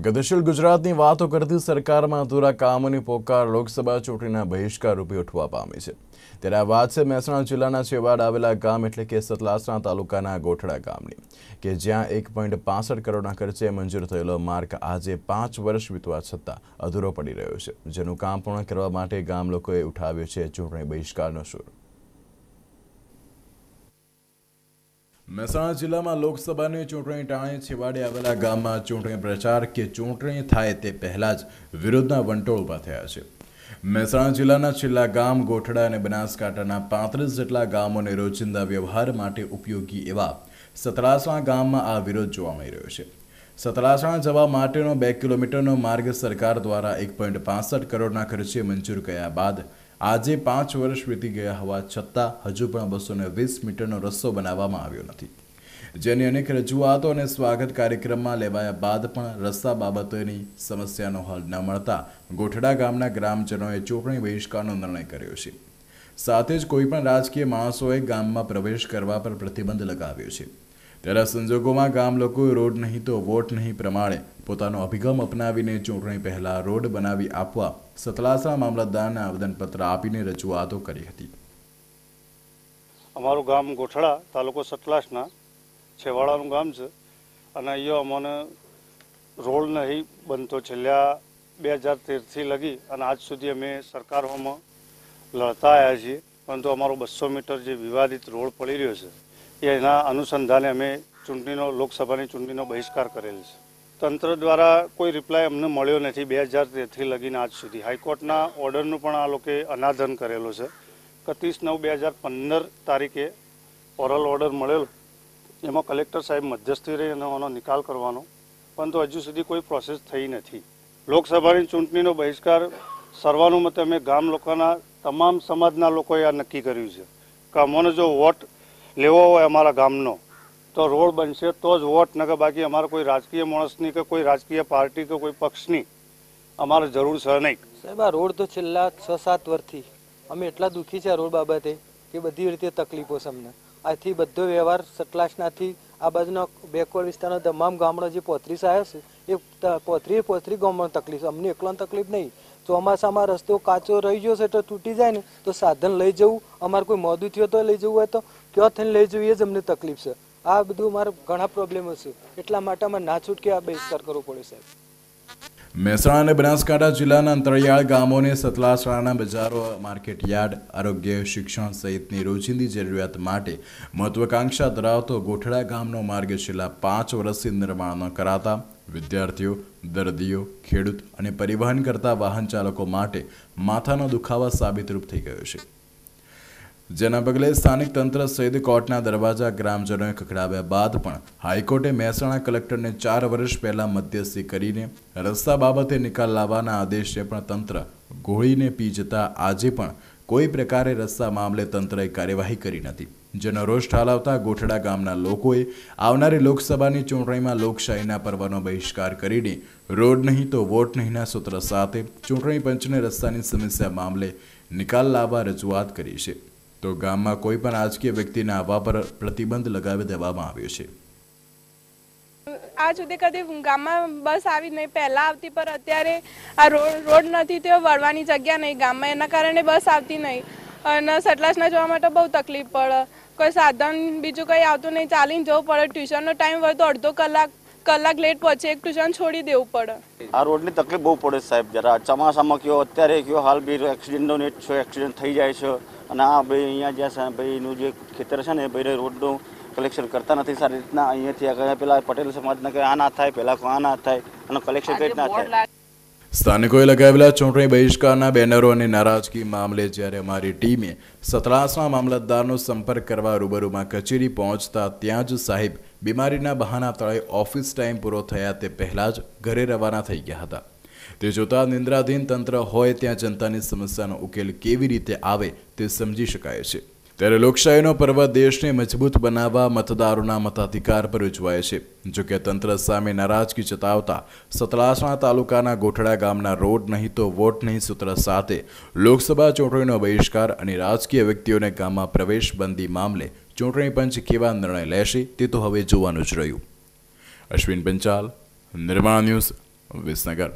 ગતિશીલ ગુજરાતની વાતો કરતી સરકારમાં અધૂરા કામોની પોકાર લોકસભા ચૂંટણીના બહિષ્કાર રૂપે ઉઠવા પામી છે ત્યારે આ વાત છે મહેસાણા જિલ્લાના છેવાડ આવેલા ગામ એટલે કે સતલાસણા તાલુકાના ગોઠડા ગામની કે જ્યાં એક પોઈન્ટ પાસઠ કરોડના ખર્ચે મંજૂર થયેલો માર્ગ આજે પાંચ વર્ષ વીતવા છતાં અધૂરો પડી રહ્યો છે જેનું કામ પૂર્ણ કરવા માટે ગામ લોકોએ ઉઠાવ્યો છે ચૂંટણી બહિષ્કારનો સુર મહેસાણા જિલ્લામાં લોકસભાની ચૂંટણી ટાણે છેવાડે આવેલા ગામમાં ચૂંટણી પ્રચાર કે ચૂંટણી થાય તે પહેલાં જ વિરોધના વંટોળ ઊભા થયા છે મહેસાણા જિલ્લાના છેલ્લા ગામ ગોઠડા અને બનાસકાંઠાના પાંત્રીસ જેટલા ગામોને રોજિંદા વ્યવહાર માટે ઉપયોગી એવા સતરાસણા ગામમાં આ વિરોધ જોવા મળી રહ્યો છે સતરાસણા જવા માટેનો બે કિલોમીટરનો માર્ગ સરકાર દ્વારા એક પોઈન્ટ પાસઠ કરોડના ખર્ચે મંજૂર કર્યા બાદ આજે પાંચ વર્ષ વીતી ગયા હોવા છતાં હજુ પણ બસોને વીસ મીટરનો રસ્તો બનાવવામાં આવ્યો નથી જેની અનેક રજૂઆતો અને સ્વાગત કાર્યક્રમમાં લેવાયા બાદ પણ રસ્તા બાબતોની સમસ્યાનો હલ ન મળતા ગોઠડા ગામના ગ્રામજનોએ ચૂંટણી બહિષ્કારનો નિર્ણય કર્યો છે સાથે જ કોઈપણ રાજકીય માણસોએ ગામમાં પ્રવેશ કરવા પર પ્રતિબંધ લગાવ્યો છે ત્યારે સંજોગોમાં ગામ લોકોએ રોડ નહીં તો વોટ નહીં પ્રમાણે પોતાનો અભિગમ અપનાવીને ચૂંટણી પહેલાં રોડ બનાવી આપવા સતલાસા મામલતદારને આવેદનપત્ર આપીને રજૂઆતો કરી હતી અમારું ગામ ગોઠળા તાલુકો સતલાસના છેવાડાનું ગામ છે અને અહીંયા અમને રોડ નહીં બનતો છેલ્લા બે હજાર તેરથી લગી અને આજ સુધી અમે સરકારોમાં લડતા આવ્યા છીએ પરંતુ અમારો બસો મીટર જે વિવાદિત રોડ પડી રહ્યો છે એના અનુસંધાને અમે ચૂંટણીનો લોકસભાની ચૂંટણીનો બહિષ્કાર કરેલ છે તંત્ર દ્વારા કોઈ રિપ્લાય અમને મળ્યો નથી બે હજાર તેરથી લગીને આજ સુધી હાઈકોર્ટના ઓર્ડરનું પણ આ લોકોએ અનાધન કરેલો છે એકત્રીસ નવ બે હજાર પંદર તારીખે ઓરલ ઓર્ડર મળેલો એમાં કલેક્ટર સાહેબ મધ્યસ્થી રહી એનો નિકાલ કરવાનો પરંતુ હજુ સુધી કોઈ પ્રોસેસ થઈ નથી લોકસભાની ચૂંટણીનો બહિષ્કાર સર્વાનુમતે અમે ગામ લોકોના તમામ સમાજના લોકોએ આ નક્કી કર્યું છે કે અમોને જો વોટ લેવો હોય અમારા ગામનો તો રોડ બનશે તો જ વોટ નકર બાકી અમારે કોઈ રાજકીય માણસની કે કોઈ રાજકીય પાર્ટી કે કોઈ પક્ષની અમારે જરૂર છે નહીં સાહેબ આ રોડ તો છેલ્લા છ સાત વર્ષથી અમે એટલા દુઃખી છે આ રોડ બાબતે કે બધી રીતે તકલીફો છે અમને આથી બધો વ્યવહાર સતલાસનાથી આ બાજુના બેકવર્ડ વિસ્તારના તમામ ગામડો જે પોત્રીસ આવ્યો છે એ પોત્રી પોત્રી ગામમાં તકલીફ અમને એકલો તકલીફ નહીં ચોમાસામાં રસ્તો કાચો રહી ગયો છે તો તૂટી જાય ને તો સાધન લઈ જવું અમારે કોઈ મોદું થયો તો લઈ જવું હોય તો ક્યાં થઈને લઈ જઈએ જ અમને તકલીફ છે આ બધું મારા ઘણા પ્રોબ્લેમો છે એટલા માટે અમારે ના છૂટકે આ બહિષ્કાર કરવો પડે સાહેબ મહેસાણા અને બનાસકાંઠા જિલ્લાના અંતરિયાળ ગામોને સતલાસણાના બજારો માર્કેટ યાર્ડ આરોગ્ય શિક્ષણ સહિતની રોજિંદી જરૂરિયાત માટે મહત્વાકાંક્ષા ધરાવતો ગોઠડા ગામનો માર્ગ છેલ્લા પાંચ વર્ષથી નિર્માણ કરાતા વિદ્યાર્થીઓ દર્દીઓ ખેડૂત અને પરિવહન કરતા વાહન ચાલકો માટે માથાનો દુખાવા સાબિતરૂપ થઈ ગયો છે જેના પગલે સ્થાનિક તંત્ર સહિત કોર્ટના દરવાજા ગ્રામજનોએ ખખડાવ્યા બાદ પણ હાઈકોર્ટે મહેસાણા કલેક્ટરને ચાર વર્ષ પહેલા મધ્યસ્થી કરીને રસ્તા બાબતે નિકાલ લાવવાના આદેશને પણ તંત્ર ગોળીને પી જતા આજે પણ કોઈ પ્રકારે રસ્તા મામલે તંત્રએ કાર્યવાહી કરી નથી જેનો રોષ ઠાલવતા ગોઠડા ગામના લોકોએ આવનારી લોકસભાની ચૂંટણીમાં લોકશાહીના પર્વનો બહિષ્કાર કરીને રોડ નહીં તો વોટ નહીંના સૂત્ર સાથે ચૂંટણી પંચને રસ્તાની સમસ્યા મામલે નિકાલ લાવવા રજૂઆત કરી છે તો ગામમાં કોઈ પણ રાજકીય વ્યક્તિને આવવા પર પ્રતિબંધ લગાવી દેવામાં આવ્યો છે આ સુધી કદી ગામમાં બસ આવી નહીં પહેલાં આવતી પર અત્યારે આ રોડ રોડ નથી તેઓ વળવાની જગ્યા નહીં ગામમાં એના કારણે બસ આવતી નહીં અને સટલાસના જવા માટે બહુ તકલીફ પડે કોઈ સાધન બીજું કંઈ આવતું નહીં ચાલીને જવું પડે ટ્યુશનનો ટાઈમ હોય તો અડધો કલાક કલાક લેટ પહોંચે એક ટ્યુશન છોડી દેવું પડે આ રોડની તકલીફ બહુ પડે સાહેબ જરા ચોમાસામાં કયો અત્યારે કયો હાલ બી એક્સિડન્ટનો નેટ છે એક્સિડન્ટ થઈ જાય છે અને આ ભાઈ અહીંયા જ્યાં ભાઈનું જે ખેતર છે ને ભાઈ રોડનું કલેક્શન કરતા નથી સારી રીતના અહીંયાથી પેલા પટેલ સમાજના કે આ ના થાય પેલા આ ના થાય અને કલેક્શન કઈ ના થાય સ્થાનિકોએ લગાવેલા ચૂંટણી બહિષ્કારના બેનરો અને નારાજગી મામલે જ્યારે અમારી ટીમે સતલાસના મામલતદારનો સંપર્ક કરવા રૂબરૂમાં કચેરી પહોંચતા ત્યાં જ સાહેબ બીમારીના બહાના તળે ઓફિસ ટાઈમ પૂરો થયા તે પહેલાં જ ઘરે રવાના થઈ ગયા હતા તે જોતાં નિંદ્રાધીન તંત્ર હોય ત્યાં જનતાની સમસ્યાનો ઉકેલ કેવી રીતે આવે તે સમજી શકાય છે ત્યારે લોકશાહીનો પર્વ દેશને મજબૂત બનાવવા મતદારોના મતાધિકાર પર ઉજવાય છે જોકે તંત્ર સામે નારાજગી જતાવતા સતલાસણા તાલુકાના ગોઠડા ગામના રોડ નહીં તો વોટ નહીં સૂત્ર સાથે લોકસભા ચૂંટણીનો બહિષ્કાર અને રાજકીય વ્યક્તિઓને ગામમાં પ્રવેશ બંધી મામલે ચૂંટણી પંચ કેવા નિર્ણય લેશે તે તો હવે જોવાનું જ રહ્યું અશ્વિન પંચાલ નિર્માણ ન્યૂઝ વિસનગર